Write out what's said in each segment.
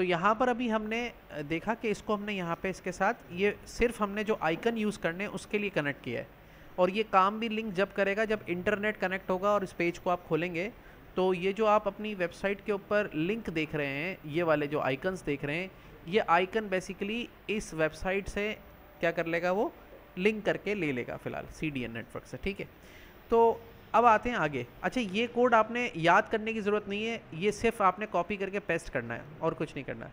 तो यहाँ पर अभी हमने देखा कि इसको हमने यहाँ पे इसके साथ ये सिर्फ हमने जो आइकन यूज़ करने उसके लिए कनेक्ट किया है और ये काम भी लिंक जब करेगा जब इंटरनेट कनेक्ट होगा और इस पेज को आप खोलेंगे तो ये जो आप अपनी वेबसाइट के ऊपर लिंक देख रहे हैं ये वाले जो आइकन्स देख रहे हैं ये आइकन बेसिकली इस वेबसाइट से क्या कर लेगा वो लिंक करके ले लेगा फ़िलहाल सी नेटवर्क से ठीक है तो अब आते हैं आगे अच्छा ये कोड आपने याद करने की ज़रूरत नहीं है ये सिर्फ आपने कॉपी करके पेस्ट करना है और कुछ नहीं करना है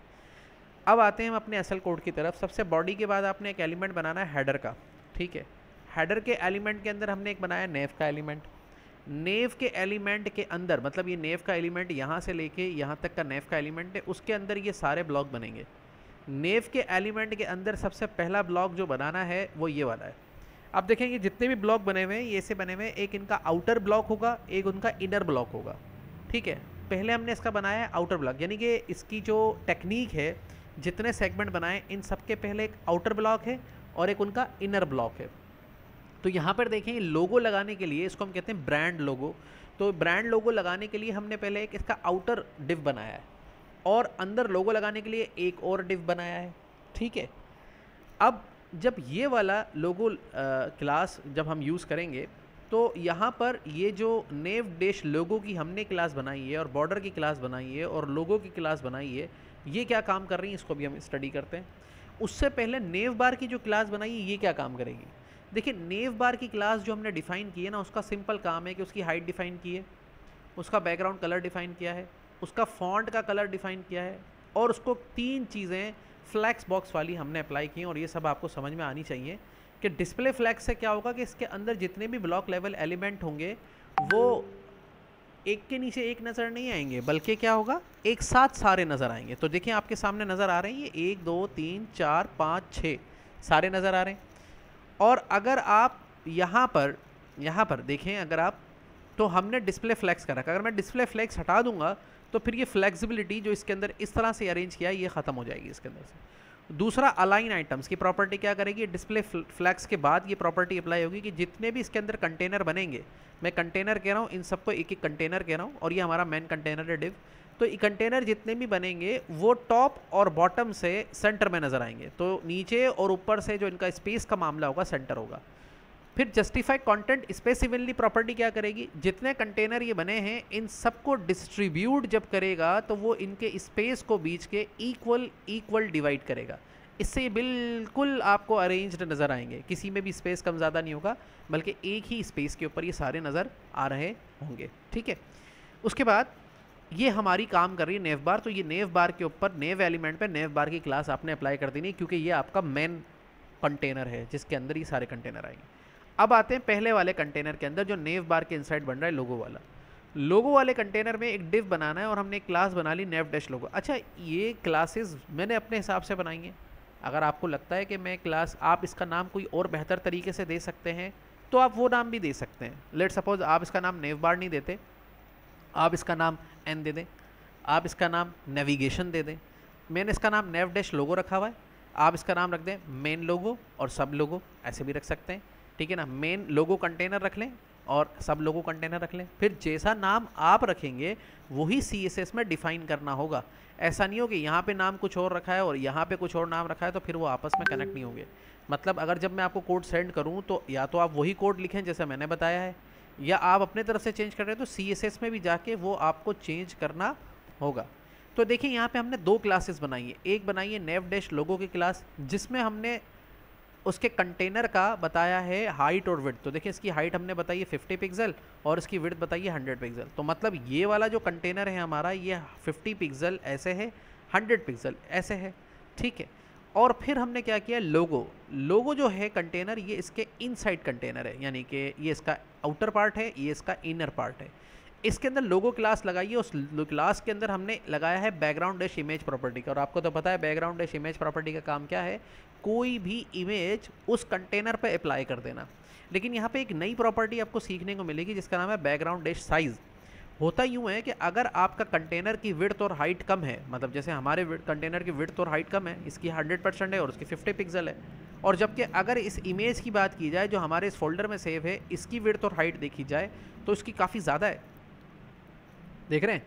अब आते हैं हम अपने असल कोड की तरफ सबसे बॉडी के बाद आपने एक एलिमेंट बनाना है हेडर का ठीक है हेडर के एलिमेंट के अंदर हमने एक बनाया नेव का एलिमेंट नेव के एलिमेंट के अंदर मतलब ये नेव का एलिमेंट यहाँ से लेके यहाँ तक का नेव का एलिमेंट है उसके अंदर ये सारे ब्लॉक बनेंगे नेव के एलिमेंट के अंदर सबसे पहला ब्लॉक जो बनाना है वो ये वाला है आप देखेंगे जितने भी ब्लॉक बने हुए हैं ये से बने हुए हैं एक इनका आउटर ब्लॉक होगा एक उनका इनर ब्लॉक होगा ठीक है पहले हमने इसका बनाया है आउटर ब्लॉक यानी कि इसकी जो टेक्निक है जितने सेगमेंट बनाए इन सब के पहले एक आउटर ब्लॉक है और एक उनका इनर ब्लॉक है तो यहाँ पर देखें लोगो लगाने के लिए इसको हम कहते हैं ब्रांड लोगो तो ब्रांड लोगो लगाने के लिए हमने पहले एक इसका आउटर डिव बनाया है और अंदर लोगो लगाने के लिए एक और डिव बनाया है ठीक है अब जब ये वाला लोगो क्लास जब हम यूज़ करेंगे तो यहाँ पर ये जो नेव डेश लोगों की हमने क्लास बनाई है और बॉर्डर की क्लास बनाई है और लोगों की क्लास बनाई है ये क्या काम कर रही है इसको भी हम स्टडी करते हैं उससे पहले नेव बार की जो क्लास बनाई है ये क्या काम करेगी देखिए नेव बार की क्लास जो हमने डिफ़ाइन की है ना उसका सिंपल काम है कि उसकी हाइट डिफ़ाइन की है उसका बैकग्राउंड कलर डिफ़ाइन किया है उसका फॉन्ट का कलर डिफ़ाइन किया है और उसको तीन चीज़ें फ्लैक्स बॉक्स वाली हमने अप्लाई की और ये सब आपको समझ में आनी चाहिए कि डिस्प्ले फ्लैक्स से क्या होगा कि इसके अंदर जितने भी ब्लॉक लेवल एलिमेंट होंगे वो एक के नीचे एक नज़र नहीं आएंगे बल्कि क्या होगा एक साथ सारे नज़र आएंगे तो देखिए आपके सामने नज़र आ रहे हैं ये एक दो तीन चार पाँच छः सारे नज़र आ रहे हैं और अगर आप यहाँ पर यहाँ पर देखें अगर आप तो हमने डिस्प्ले फ्लैक्स का रखा अगर मैं डिस्प्ले फ्लैक्स हटा दूंगा तो फिर ये फ्लेक्सिबिलिटी जो इसके अंदर इस तरह से अरेंज किया है ये ख़त्म हो जाएगी इसके अंदर से दूसरा अलाइन आइटम्स की प्रॉपर्टी क्या करेगी डिस्प्ले फ्लैक्स के बाद ये प्रॉपर्टी अप्लाई होगी कि जितने भी इसके अंदर कंटेनर बनेंगे मैं कंटेनर कह रहा हूँ इन सबको एक एक कंटेनर कह रहा हूँ और ये हमारा मेन कंटेनर है डिव तो ये कंटेनर जितने भी बनेंगे वो टॉप और बॉटम से सेंटर में नज़र आएंगे तो नीचे और ऊपर से जो इनका स्पेस का मामला होगा सेंटर होगा फिर जस्टिफाई कंटेंट स्पेस प्रॉपर्टी क्या करेगी जितने कंटेनर ये बने हैं इन सबको डिस्ट्रीब्यूट जब करेगा तो वो इनके स्पेस को बीच के इक्वल इक्वल डिवाइड करेगा इससे बिल्कुल आपको अरेंज्ड नज़र आएंगे किसी में भी स्पेस कम ज़्यादा नहीं होगा बल्कि एक ही स्पेस के ऊपर ये सारे नज़र आ रहे होंगे ठीक है उसके बाद ये हमारी काम कर रही है नेव बार तो ये नेव बार के ऊपर नेव एलिमेंट पर नेव बार की क्लास आपने अप्लाई कर देनी क्योंकि ये आपका मेन कंटेनर है जिसके अंदर ये सारे कंटेनर आएंगे अब आते हैं पहले वाले कंटेनर के अंदर जो नेव बार के इनसाइड बन रहा है लोगो वाला लोगो वाले कंटेनर में एक डिव बनाना है और हमने एक क्लास बना ली नेव डैश लोगो अच्छा ये क्लासेस मैंने अपने हिसाब से बनाई हैं अगर आपको लगता है कि मैं क्लास आप इसका नाम कोई और बेहतर तरीके से दे सकते हैं तो आप वो नाम भी दे सकते हैं लेट सपोज आप इसका नाम नेव बार नहीं देते आप इसका नाम एन दे दें आप इसका नाम नेविगेशन दे दें मैंने इसका नाम नेव डैश लोगो रखा हुआ है आप इसका नाम रख दें मेन लोगो और सब लोगो ऐसे भी रख सकते हैं ठीक है ना मेन लोगो कंटेनर रख लें और सब लोगो कंटेनर रख लें फिर जैसा नाम आप रखेंगे वही सी एस एस में डिफाइन करना होगा ऐसा नहीं हो कि यहाँ पे नाम कुछ और रखा है और यहाँ पे कुछ और नाम रखा है तो फिर वो आपस में कनेक्ट नहीं होंगे मतलब अगर जब मैं आपको कोड सेंड करूँ तो या तो आप वही कोड लिखें जैसे मैंने बताया है या आप अपने तरफ से चेंज कर रहे हैं तो सी एस एस में भी जाके वो आपको चेंज करना होगा तो देखिए यहाँ पे हमने दो क्लासेस बनाई है एक बनाई है नेव डैश लोगों की क्लास जिसमें हमने उसके कंटेनर का बताया है हाइट और विड्थ तो देखिए इसकी हाइट हमने बताई है फिफ्टी पिक्सल और इसकी विड्थ बताइए हंड्रेड पिक्सल तो मतलब ये वाला जो कंटेनर है हमारा ये फिफ्टी पिक्सल ऐसे है हंड्रेड पिक्सल ऐसे है ठीक है और फिर हमने क्या किया लोगो लोगो जो है कंटेनर ये इसके इनसाइड कंटेनर है यानी कि ये इसका आउटर पार्ट है ये इसका इनर पार्ट है इसके अंदर लोगो क्लास लगाइए उस क्लास के अंदर हमने लगाया है बैकग्राउंड डैश इमेज प्रॉपर्टी का और आपको तो पता है बैकग्राउंड डैश इमेज प्रॉपर्टी का काम क्या है कोई भी इमेज उस कंटेनर पर अप्लाई कर देना लेकिन यहाँ पे एक नई प्रॉपर्टी आपको सीखने को मिलेगी जिसका नाम है बैकग्राउंड डैश साइज़ होता यूँ है कि अगर आपका कंटेनर की विड्थ और हाइट कम है मतलब जैसे हमारे कंटेनर की विड्थ और हाइट कम है इसकी हंड्रेड परसेंट है और उसकी फिफ्टी पिक्सल है और जबकि अगर इस इमेज की बात की जाए जो हमारे इस फोल्डर में सेव है इसकी विड्थ और हाइट देखी जाए तो इसकी काफ़ी ज़्यादा है देख रहे हैं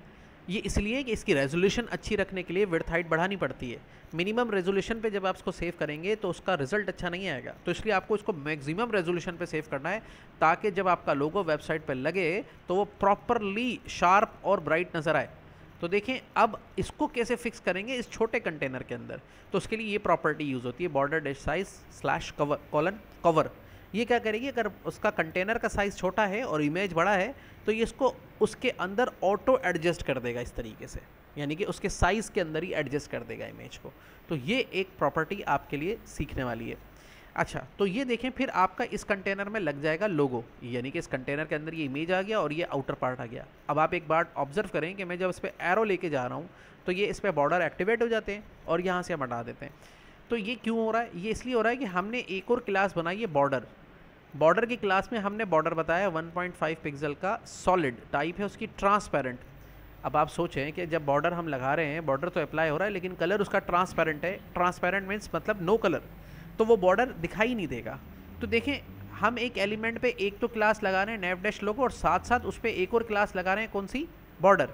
ये इसलिए कि इसकी रेजोल्यूशन अच्छी रखने के लिए विर्थ हाइट बढ़ानी पड़ती है मिनिमम रेजोल्यूशन पे जब आप इसको सेव करेंगे तो उसका रिजल्ट अच्छा नहीं आएगा तो इसलिए आपको इसको मैक्सिमम रेजोल्यूशन पे सेव करना है ताकि जब आपका लोगो वेबसाइट पे लगे तो वो प्रॉपरली शार्प और ब्राइट नज़र आए तो देखें अब इसको कैसे फिक्स करेंगे इस छोटे कंटेनर के अंदर तो उसके लिए ये प्रॉपर्टी यूज़ होती है border dash size slash cover colon cover ये क्या करेगी अगर उसका कंटेनर का साइज़ छोटा है और इमेज बड़ा है तो ये इसको उसके अंदर ऑटो एडजस्ट कर देगा इस तरीके से यानी कि उसके साइज़ के अंदर ही एडजस्ट कर देगा इमेज को तो ये एक प्रॉपर्टी आपके लिए सीखने वाली है अच्छा तो ये देखें फिर आपका इस कंटेनर में लग जाएगा लोगो यानी कि इस कंटेनर के अंदर ये इमेज आ गया और ये आउटर पार्ट आ गया अब आप एक बार ऑब्जर्व करें कि मैं जब इस पर एरो लेके जा रहा हूँ तो ये इस पर बॉर्डर एक्टिवेट हो जाते हैं और यहाँ से हम हटा देते हैं तो ये क्यों हो रहा है ये इसलिए हो रहा है कि हमने एक और क्लास बनाई है बॉर्डर बॉर्डर की क्लास में हमने बॉर्डर बताया 1.5 पिक्सल का सॉलिड टाइप है उसकी ट्रांसपेरेंट अब आप सोचें कि जब बॉर्डर हम लगा रहे हैं बॉर्डर तो अप्लाई हो रहा है लेकिन कलर उसका ट्रांसपेरेंट है ट्रांसपेरेंट मीन्स मतलब नो कलर तो वो बॉर्डर दिखाई नहीं देगा तो देखें हम एक एलिमेंट पे एक तो क्लास लगा रहे हैं नेव डैश लोगो और साथ साथ उस पर एक और क्लास लगा रहे हैं कौन सी बॉर्डर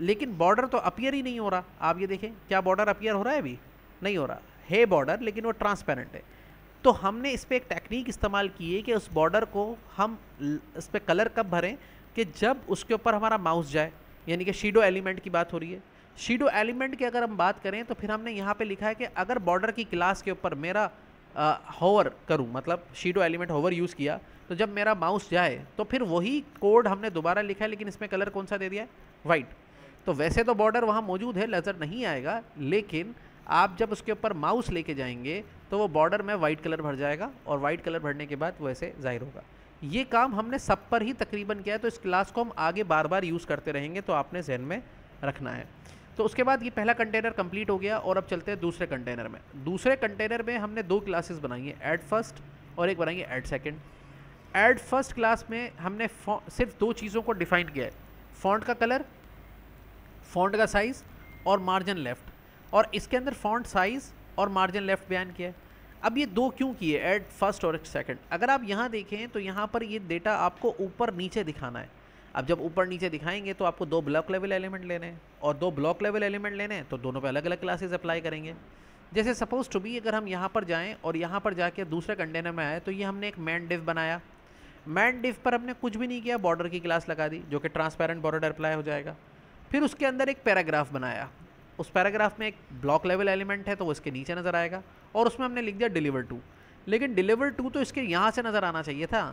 लेकिन बॉर्डर तो अपियर ही नहीं हो रहा आप ये देखें क्या बॉर्डर अपियर हो रहा है अभी नहीं हो रहा है बॉर्डर लेकिन वो ट्रांसपेरेंट है तो हमने इस पर एक टेक्निक इस्तेमाल की है कि उस बॉर्डर को हम इस पर कलर कब भरें कि जब उसके ऊपर हमारा माउस जाए यानी कि शीडो एलिमेंट की बात हो रही है शीडो एलिमेंट की अगर हम बात करें तो फिर हमने यहाँ पे लिखा है कि अगर बॉर्डर की क्लास के ऊपर मेरा होवर करूँ मतलब शीडो एलिमेंट होवर यूज़ किया तो जब मेरा माउस जाए तो फिर वही कोड हमने दोबारा लिखा है लेकिन इसमें कलर कौन सा दे दिया है वाइट तो वैसे तो बॉर्डर वहाँ मौजूद है नज़र नहीं आएगा लेकिन आप जब उसके ऊपर माउस लेके जाएंगे तो वो बॉर्डर में वाइट कलर भर जाएगा और वाइट कलर भरने के बाद वो ऐसे जाहिर होगा ये काम हमने सब पर ही तकरीबन किया है तो इस क्लास को हम आगे बार बार यूज़ करते रहेंगे तो आपने जहन में रखना है तो उसके बाद ये पहला कंटेनर कंप्लीट हो गया और अब चलते हैं दूसरे कंटेनर में दूसरे कंटेनर में हमने दो क्लासेस बनाई हैं एट फर्स्ट और एक बनाई है at second ad first class में हमने सिर्फ दो चीज़ों को डिफाइन किया है फॉन्ट का कलर फॉन्ट का साइज़ और मार्जिन लेफ्ट और इसके अंदर फॉन्ट साइज़ और मार्जिन लेफ्ट बयान किया है अब ये दो क्यों किए एट फर्स्ट और सेकंड अगर आप यहाँ देखें तो यहाँ पर ये डेटा आपको ऊपर नीचे दिखाना है अब जब ऊपर नीचे दिखाएंगे तो आपको दो ब्लॉक लेवल एलिमेंट लेने हैं और दो ब्लॉक लेवल एलिमेंट लेने हैं तो दोनों पे अलग अलग क्लासेस अप्लाई करेंगे जैसे सपोज टू बी अगर हम यहाँ पर जाएँ और यहाँ पर जाके दूसरे कंटेनर में आए तो ये हमने एक मैन डिव बनाया मैन डिव पर हमने कुछ भी नहीं किया बॉर्डर की क्लास लगा दी जो कि ट्रांसपेरेंट बॉर्डर अप्लाई हो जाएगा फिर उसके अंदर एक पैराग्राफ बनाया उस पैराग्राफ में एक ब्लॉक लेवल एलिमेंट है तो वो इसके नीचे नज़र आएगा और उसमें हमने लिख दिया डिलीवर टू लेकिन डिलीवर टू तो इसके यहाँ से नज़र आना चाहिए था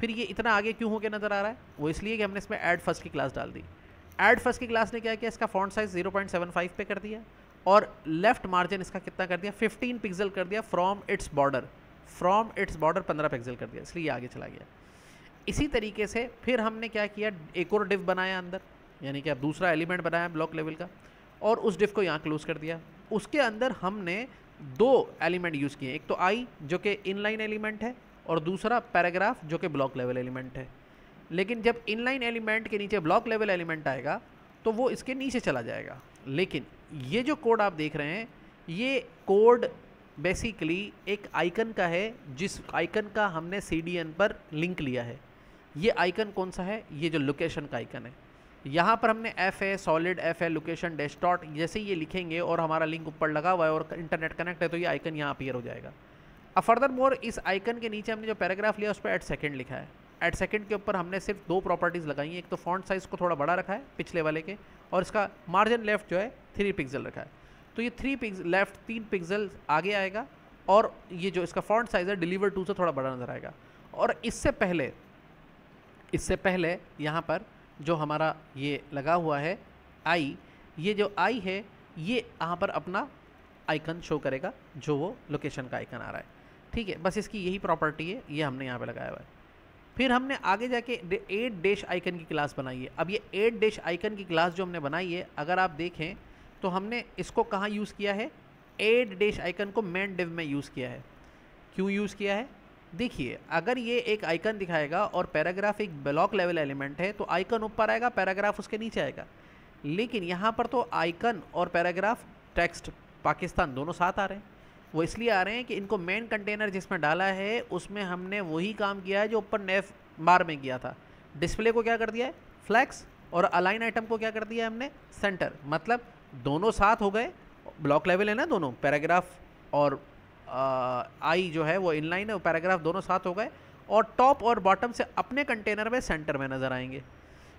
फिर ये इतना आगे क्यों होकर नज़र आ रहा है वो इसलिए कि हमने इसमें एड फर्स्ट की क्लास डाल दी एड फर्स्ट की क्लास ने क्या किया इसका फॉन्ट साइज़ 0.75 पे कर दिया और लेफ्ट मार्जिन इसका कितना कर दिया 15 पिक्सल कर दिया from its border from its border 15 pixel कर दिया इसलिए आगे चला गया इसी तरीके से फिर हमने क्या किया एक और डिफ बनाया अंदर यानी कि अब दूसरा एलिमेंट बनाया ब्लॉक लेवल का और उस डिफ को यहाँ क्लोज कर दिया उसके अंदर हमने दो एलिमेंट यूज़ किए एक तो आई जो कि इनलाइन एलिमेंट है और दूसरा पैराग्राफ जो कि ब्लॉक लेवल एलिमेंट है लेकिन जब इनलाइन एलिमेंट के नीचे ब्लॉक लेवल एलिमेंट आएगा तो वो इसके नीचे चला जाएगा लेकिन ये जो कोड आप देख रहे हैं ये कोड बेसिकली एक आइकन का है जिस आइकन का हमने सी पर लिंक लिया है ये आइकन कौन सा है ये जो लोकेशन का आइकन है यहाँ पर हमने एफ है सॉलिड एफ है लोकेशन डेस्टॉट जैसे ये लिखेंगे और हमारा लिंक ऊपर लगा हुआ है और इंटरनेट कनेक्ट है तो ये आइकन यहाँ अपीयर हो जाएगा अब फर्दर मोर इस आइकन के नीचे हमने जो पैराग्राफ लिया उस पर एट सेकेंड लिखा है एट सेकेंड के ऊपर हमने सिर्फ दो प्रॉपर्टीज़ लगाई हैं एक तो फॉन्ट साइज़ को थोड़ा बड़ा रखा है पिछले वाले के और इसका मार्जिन लेफ्ट जो है थ्री पिक्सल रखा है तो ये थ्री पिक्स लेफ्ट तीन पिक्सल आगे आएगा और ये जो इसका फॉन्ट साइज़ है डिलीवर टू से थोड़ा बड़ा नज़र आएगा और इससे पहले इससे पहले यहाँ पर जो हमारा ये लगा हुआ है आई ये जो आई है ये यहाँ पर अपना आइकन शो करेगा जो वो लोकेशन का आइकन आ रहा है ठीक है बस इसकी यही प्रॉपर्टी है ये हमने यहाँ पे लगाया हुआ है फिर हमने आगे जाके एट डैश आइकन की क्लास बनाई है अब ये एट डैश आइकन की क्लास जो हमने बनाई है अगर आप देखें तो हमने इसको कहाँ यूज़ किया है एट डैश आइकन को मेन डिव में यूज़ किया है क्यों यूज़ किया है देखिए अगर ये एक आइकन दिखाएगा और पैराग्राफ एक ब्लॉक लेवल एलिमेंट है तो आइकन ऊपर आएगा पैराग्राफ उसके नीचे आएगा लेकिन यहाँ पर तो आइकन और पैराग्राफ टेक्स्ट पाकिस्तान दोनों साथ आ रहे हैं वो इसलिए आ रहे हैं कि इनको मेन कंटेनर जिसमें डाला है उसमें हमने वही काम किया है जो ऊपर नेफ बार में किया था डिस्प्ले को क्या कर दिया है फ्लैक्स और अलाइन आइटम को क्या कर दिया हमने सेंटर मतलब दोनों साथ हो गए ब्लॉक लेवल है ना दोनों पैराग्राफ और आई जो है वो इनलाइन है वो पैराग्राफ दोनों साथ हो गए और टॉप और बॉटम से अपने कंटेनर में सेंटर में नज़र आएंगे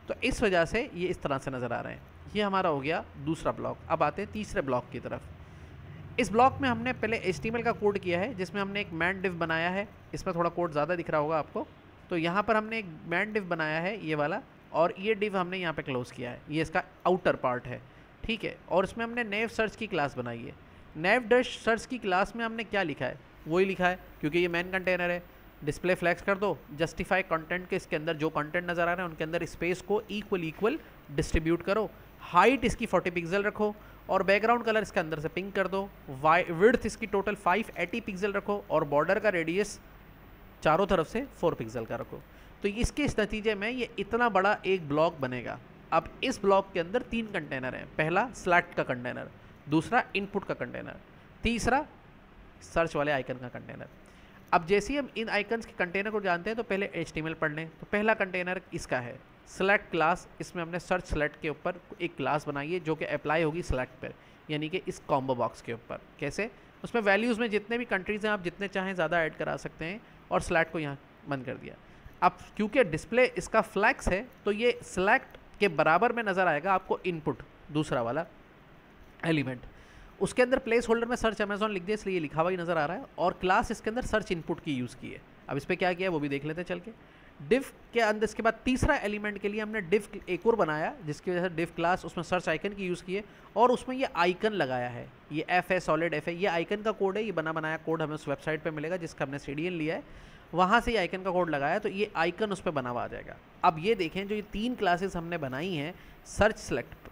तो इस वजह से ये इस तरह से नज़र आ रहे हैं ये हमारा हो गया दूसरा ब्लॉक अब आते हैं तीसरे ब्लॉक की तरफ इस ब्लॉक में हमने पहले एस का कोड किया है जिसमें हमने एक मैन डिव बनाया है इसमें थोड़ा कोड ज़्यादा दिख रहा होगा आपको तो यहाँ पर हमने एक मैन डिव बनाया है ये वाला और ये डिव हमने यहाँ पे क्लोज़ किया है ये इसका आउटर पार्ट है ठीक है और इसमें हमने नेव सर्च की क्लास बनाई है नैव डश सर्च की क्लास में हमने क्या लिखा है वही लिखा है क्योंकि ये मेन कंटेनर है डिस्प्ले फ्लैक्स कर दो जस्टिफाई कंटेंट के इसके अंदर जो कंटेंट नज़र आ रहा है उनके अंदर स्पेस को इक्वल इक्वल डिस्ट्रीब्यूट करो हाइट इसकी 40 पिक्सल रखो और बैकग्राउंड कलर इसके अंदर से पिंक कर दो वाई विर्थ इसकी टोटल 580 पिक्सल रखो और बॉर्डर का रेडियस चारों तरफ से 4 पिक्सल का रखो तो इसके इस नतीजे में ये इतना बड़ा एक ब्लॉक बनेगा अब इस ब्लॉक के अंदर तीन कंटेनर हैं पहला स्लैट का कंटेनर दूसरा इनपुट का कंटेनर तीसरा सर्च वाले आइकन का कंटेनर अब जैसे ही हम इन आइकन्स के कंटेनर को जानते हैं तो पहले एच पढ़ लें तो पहला कंटेनर इसका है सेलेक्ट क्लास इसमें हमने सर्च सेलेक्ट के ऊपर एक क्लास बनाई है जो कि अप्लाई होगी सेलेक्ट पर यानी कि इस कॉम्बो बॉक्स के ऊपर कैसे उसमें वैल्यूज़ में जितने भी कंट्रीज़ हैं आप जितने चाहें ज़्यादा ऐड करा सकते हैं और सेलेक्ट को यहाँ बंद कर दिया अब क्योंकि डिस्प्ले इसका फ्लैक्स है तो ये सेलेक्ट के बराबर में नज़र आएगा आपको इनपुट दूसरा वाला एलिमेंट उसके अंदर प्लेस होल्डर में सर्च अमेजोन लिख दिया इसलिए लिखा हुआ ही नज़र आ रहा है और क्लास इसके अंदर सर्च इनपुट की यूज़ की है अब इस पर क्या किया वो भी देख लेते हैं चल के डिफ के अंदर इसके बाद तीसरा एलिमेंट के लिए हमने डिफ एक और बनाया जिसकी वजह से डिफ क्लास उसमें सर्च आइकन की यूज़ की है और उसमें ये आइकन लगाया है ये एफ है सॉलिड एफ है ये आइकन का कोड है ये बना बनाया कोड हमें उस वेबसाइट पर मिलेगा जिसका हमने सी लिया है वहाँ से ये आइकन का कोड लगाया तो ये आइकन उस पर बना हुआ आ जाएगा अब ये देखें जो ये तीन क्लासेस हमने बनाई हैं सर्च सेलेक्ट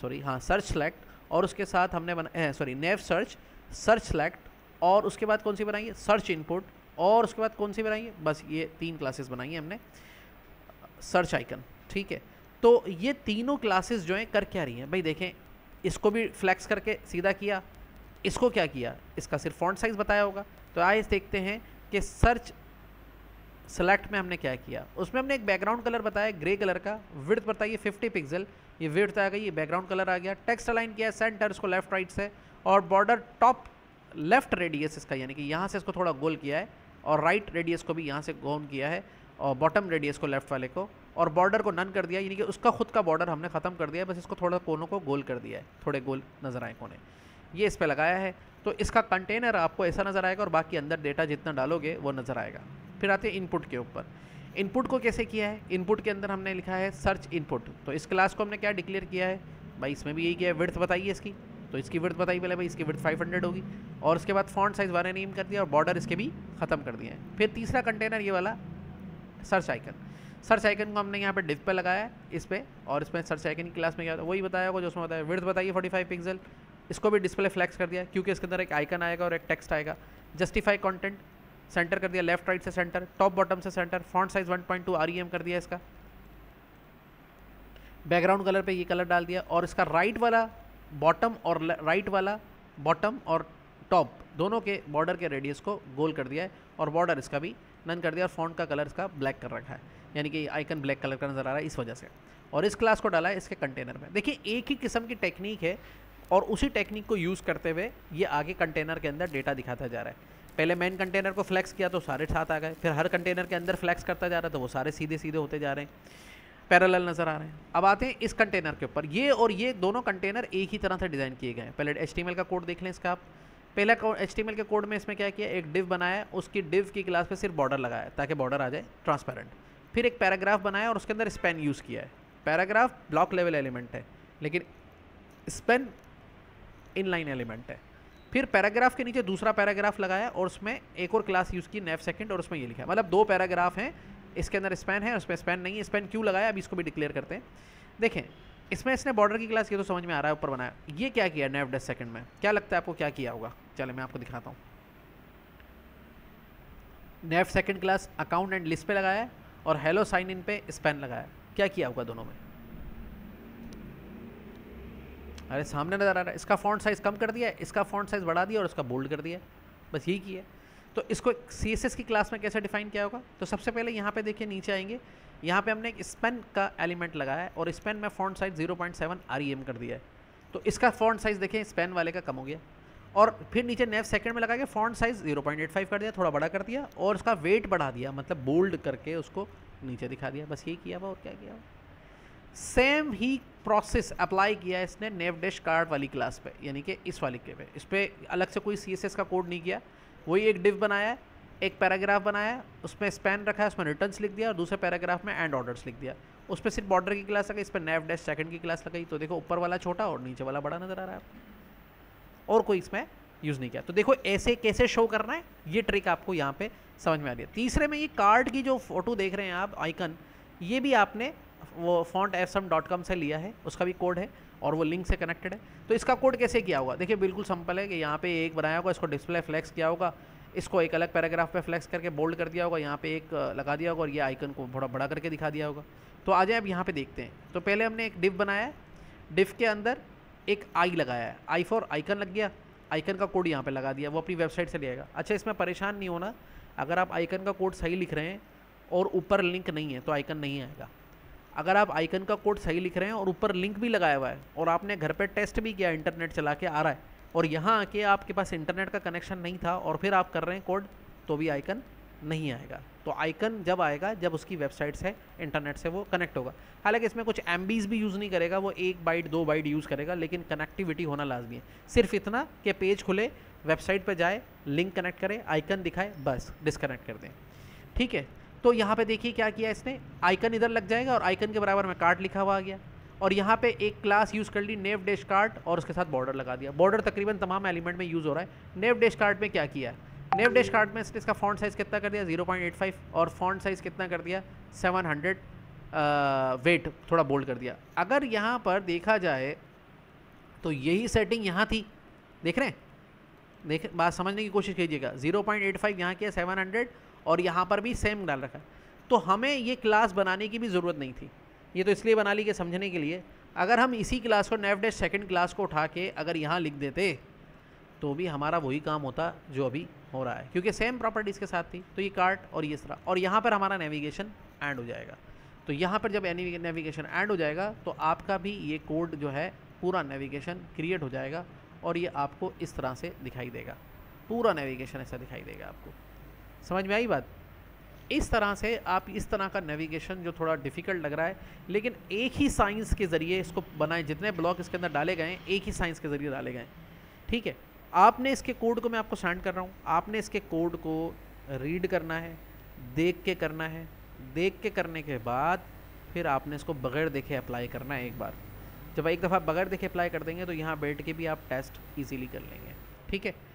सॉरी हाँ सर्च सेलेक्ट और उसके साथ हमने बना sorry nav search search select और उसके बाद कौन सी बनाइए सर्च इनपुट और उसके बाद कौन सी बनाइए बस ये तीन क्लासेस बनाई हैं हमने सर्च आइकन ठीक है तो ये तीनों क्लासेस जो हैं कर क्या रही हैं भाई देखें इसको भी फ्लैक्स करके सीधा किया इसको क्या किया इसका सिर्फ फॉन्ट साइज़ बताया होगा तो आइए देखते हैं कि सर्च सेलेक्ट में हमने क्या किया उसमें हमने एक बैकग्राउंड कलर बताया ग्रे कलर का विर्थ बताइए 50 पिक्सल ये विर्थ आ गई ये बैकग्राउंड कलर आ गया टेक्स्ट अलाइन किया सेंटर इसको लेफ्ट राइट से और बॉर्डर टॉप लेफ्ट रेडियस इसका यानी कि यहाँ से इसको थोड़ा गोल किया है और राइट right रेडियस को भी यहाँ से गोन किया है और बॉटम रेडियस को लेफ्ट वाले को और बॉर्डर को नन कर दिया यानी कि उसका खुद का बॉर्डर हमने ख़त्म कर दिया है बस इसको थोड़ा कोनों को गोल कर दिया है थोड़े गोल नज़र आए कोने ये इस पर लगाया है तो इसका कंटेनर आपको ऐसा नज़र आएगा और बाकी अंदर डेटा जितना डालोगे वो नज़र आएगा फिर आते हैं इनपुट के ऊपर इनपुट को कैसे किया है इनपुट के अंदर हमने लिखा है सर्च इनपुट तो इस क्लास को हमने क्या डिक्लेयर किया है भाई इसमें भी यही किया है विर्थ बताइए इसकी तो इसकी विर्थ बताइए पहले भाई इसकी विर्थ 500 होगी और उसके बाद फॉन्ट साइज़ वाला नेम कर दिया और बॉर्डर इसके भी ख़त्म कर दिया है फिर तीसरा कंटेनर ये वाला सर्च आइकन सर्च आइकन को हमने यहाँ पर डिव पर लगाया है इस पर और इसमें सर्च आइकन की क्लास में क्या वही बताया होगा जो उसमें बताया विर्थ बताइए फाइव पिक्सल इसको भी डिस्प्ले फ्लैक्स कर दिया क्योंकि इसके अंदर एक आइकन आएगा और एक टेक्स्ट आएगा जस्टिफाई कॉन्टेंट सेंटर कर दिया लेफ्ट राइट से सेंटर टॉप बॉटम से centre front size 1.2 point e कर दिया इसका बैकग्राउंड कलर पे ये कलर डाल दिया और इसका राइट वाला बॉटम और राइट वाला बॉटम और टॉप दोनों के बॉर्डर के रेडियस को गोल कर दिया है और बॉर्डर इसका भी नन कर दिया और फ्रंट का कलर इसका ब्लैक कर रखा है यानी कि आइकन ब्लैक कलर का नज़र आ रहा है इस वजह से और इस क्लास को डाला है इसके कंटेनर में देखिए एक ही किस्म की टेक्निक है और उसी टेक्निक को यूज़ करते हुए ये आगे कंटेनर के अंदर डेटा दिखाता जा रहा है पहले मेन कंटेनर को फ्लैक्स किया तो सारे साथ आ गए फिर हर कंटेनर के अंदर फ्लैक्स करता जा रहा है तो वो सारे सीधे सीधे होते जा रहे हैं पैरेलल नज़र आ रहे हैं अब आते हैं इस कंटेनर के ऊपर ये और ये दोनों कंटेनर एक ही तरह से डिज़ाइन किए गए हैं पहले एच का कोड देख लें इसका आप पहला एच के कोड में इसमें क्या किया एक डिव बनाया उसकी डिव की क्लास पर सिर्फ बॉर्डर लगाया ताकि बॉर्डर आ जाए ट्रांसपेरेंट फिर एक पैराग्राफ बनाया और उसके अंदर स्पेन यूज़ किया है पैराग्राफ ब्लॉक लेवल एलिमेंट है लेकिन स्पेन लाइन एलिमेंट है फिर पैराग्राफ के नीचे दूसरा पैराग्राफ लगाया और उसमें एक और क्लास यूज़ की नेफ सेकंड और उसमें ये लिखा मतलब दो पैराग्राफ हैं इसके अंदर स्पैन है उसमें स्पैन नहीं है स्पैन क्यों लगाया अभी इसको भी डिक्लेयर करते हैं देखें इसमें इसने बॉर्डर की क्लास ये तो समझ में आ रहा है ऊपर बनाया ये क्या किया नेफ डेस सेकेंड में क्या लगता है आपको क्या किया होगा चले मैं आपको दिखाता हूँ nav second class account and list पर लगाया और हेलो साइन इन पे स्पैन लगाया क्या किया होगा दोनों में अरे सामने नज़र आ रहा है इसका फॉन्ट साइज़ कम कर दिया इसका फॉन्ट साइज़ बढ़ा दिया और इसका बोल्ड कर दिया बस यही किया तो इसको सी एस एस की क्लास में कैसे डिफाइन किया होगा तो सबसे पहले यहाँ पे देखिए नीचे आएंगे यहाँ पे हमने एक स्पेन का एलिमेंट लगाया है और स्पेन में font size zero point seven R E M कर दिया है तो इसका फॉन्ट साइज़ देखें स्पेन वाले का कम हो गया और फिर नीचे नेव सेकंड में लगा के font size zero point eight five कर दिया थोड़ा बड़ा कर दिया और उसका वेट बढ़ा दिया मतलब बोल्ड करके उसको नीचे दिखा दिया बस यही किया हुआ और क्या किया हुआ सेम ही प्रोसेस अप्लाई किया इसने नेव डैश कार्ड वाली क्लास पे यानी कि इस वाली के पे इस पर अलग से कोई सी का कोड नहीं किया वही एक डिव बनाया एक पैराग्राफ बनाया उसमें स्पैन रखा है उसमें रिटर्न्स लिख दिया और दूसरे पैराग्राफ में एंड ऑर्डर्स लिख दिया उस पर सिर्फ बॉर्डर की क्लास लगाई इस पर नेव डैश सेकंड की क्लास लगाई तो देखो ऊपर वाला छोटा और नीचे वाला बड़ा नज़र आ रहा है और कोई इसमें यूज़ नहीं किया तो देखो ऐसे कैसे शो करना है ये ट्रिक आपको यहाँ पर समझ में आ रही है तीसरे में ये कार्ड की जो फोटो देख रहे हैं आप आइकन ये भी आपने वो फॉन्ट एम डॉट कॉम से लिया है उसका भी कोड है और वो लिंक से कनेक्टेड है तो इसका कोड कैसे किया होगा देखिए बिल्कुल सिंपल है कि यहाँ पे एक बनाया होगा इसको डिस्प्ले फ्लैक्स किया होगा इसको एक अलग पैराग्राफ पे फ्लैक्स करके बोल्ड कर दिया होगा यहाँ पे एक लगा दिया होगा और ये आइकन को थोड़ा बड़ा करके दिखा दिया होगा तो आ जाए अब यहाँ पर देखते हैं तो पहले हमने एक डिफ बनाया है डिफ के अंदर एक आई लगाया है आई फॉर आइकन लग गया आइकन का कोड यहाँ पर लगा दिया वो अपनी वेबसाइट से लिएगा अच्छा इसमें परेशान नहीं होना अगर आप आइकन का कोड सही लिख रहे हैं और ऊपर लिंक नहीं है तो आइकन नहीं आएगा अगर आप आइकन का कोड सही लिख रहे हैं और ऊपर लिंक भी लगाया हुआ है और आपने घर पर टेस्ट भी किया इंटरनेट चला के आ रहा है और यहाँ आके आपके पास इंटरनेट का कनेक्शन नहीं था और फिर आप कर रहे हैं कोड तो भी आइकन नहीं आएगा तो आइकन जब आएगा जब उसकी वेबसाइट से इंटरनेट से वो कनेक्ट होगा हालांकि इसमें कुछ एम भी यूज़ नहीं करेगा वो एक बाइट दो बाइट यूज़ करेगा लेकिन कनेक्टिविटी होना लाजमी है सिर्फ इतना कि पेज खुले वेबसाइट पर जाए लिंक कनेक्ट करे आइकन दिखाए बस डिसकनेक्ट कर दें ठीक है तो यहाँ पे देखिए क्या किया इसने आइकन इधर लग जाएगा और आइकन के बराबर में कार्ड लिखा हुआ आ गया और यहाँ पे एक क्लास यूज़ कर ली नेव डैश कार्ड और उसके साथ बॉर्डर लगा दिया बॉर्डर तकरीबन तमाम एलिमेंट में यूज़ हो रहा है नेव डैश कार्ड में क्या किया नेव डैश कार्ड में इसका फॉन्ट साइज़ कितना कर दिया जीरो और फॉन्ट साइज़ कितना कर दिया सेवन वेट थोड़ा बोल्ड कर दिया अगर यहाँ पर देखा जाए तो यही सेटिंग यहाँ थी देख रहे हैं देख बात समझने की कोशिश कीजिएगा 0.85 पॉइंट एट फाइव यहाँ किया सेवन हंड्रेड और यहाँ पर भी सेम डाल रखा है तो हमें ये क्लास बनाने की भी ज़रूरत नहीं थी ये तो इसलिए बना ली कि समझने के लिए अगर हम इसी क्लास को नेफ डैश सेकेंड क्लास को उठा के अगर यहाँ लिख देते तो भी हमारा वही काम होता जो अभी हो रहा है क्योंकि सेम प्रॉपर्टीज़ के साथ थी तो ये कार्ट और ये सरा तरह और यहाँ पर हमारा नेविगेशन एंड हो जाएगा तो यहाँ पर जब नेविगेशन एंड हो जाएगा तो आपका भी ये कोड जो है पूरा नेविगेशन क्रिएट हो जाएगा और ये आपको इस तरह से दिखाई देगा पूरा नेविगेशन ऐसा दिखाई देगा आपको समझ में आई बात इस तरह से आप इस तरह का नेविगेशन जो थोड़ा डिफ़िकल्ट लग रहा है लेकिन एक ही साइंस के ज़रिए इसको बनाए जितने ब्लॉक इसके अंदर डाले गए हैं एक ही साइंस के ज़रिए डाले गए ठीक है आपने इसके कोड को मैं आपको सेंड कर रहा हूँ आपने इसके कोड को रीड करना है देख के करना है देख के करने के बाद फिर आपने इसको बगैर देखे अप्लाई करना है एक बार जब एक दफ़ा बगैर देखे अप्लाई कर देंगे तो यहाँ बैठ के भी आप टेस्ट इजीली कर लेंगे ठीक है